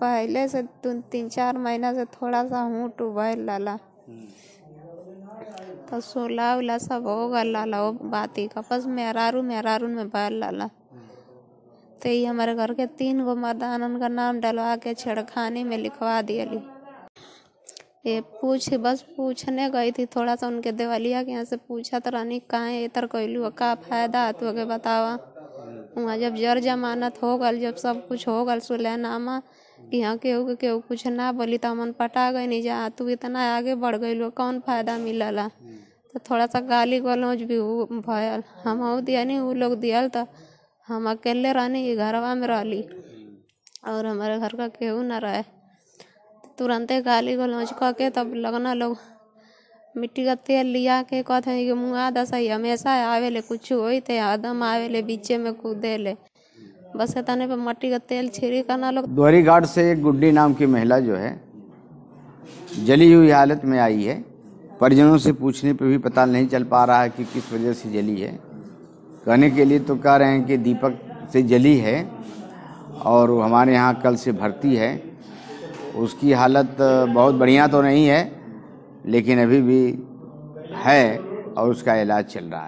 पहले से तीन चार महीना से थोड़ा सा ऊँट उभर लाला तो सोला उला सब हो गल लाला वो ही कपस में अरारू में अरारू में लाला तो ये हमारे घर के तीन गो मरदान का नाम डलवा के छेड़खानी में लिखवा दिया ये पूछ बस पूछने गई थी थोड़ा सा उनके देवालिया के यहाँ से पूछा तो रानी कहाँ इतर कैलू का फायदा तो के बतावा वहाँ जब जर जमानत हो गल जब सब कुछ हो गल सुलहनामा कि हाँ केहू के केहू कुछ ना बोली तो मन पटा गई नहीं जा तू इतना आगे बढ़ गई लो कौन फायदा है तो थोड़ा सा गाली गलौज भी भयल हम दिया नहीं वो लोग दियल तो हम अकेले रहनी घरवा में रहली और हमारे घर का केहू ना रहे तो तुरंत गाली गलौज कह के तब लगना लोग मिट्टी का तेल लिया के कहते हैं कि मुँह आदा हमेशा आवेले कुछ हो हैं आदम आवेले बीचे में कूदे ले बस इतने पर मट्टी का तेल छेरी का ना लोग द्वारी घाट से एक गुड्डी नाम की महिला जो है जली हुई हालत में आई है परिजनों से पूछने पर भी पता नहीं चल पा रहा है कि किस वजह से जली है कहने के लिए तो कह रहे हैं कि दीपक से जली है और हमारे यहाँ कल से भर्ती है उसकी हालत बहुत बढ़िया तो नहीं है लेकिन अभी भी है और उसका इलाज चल रहा है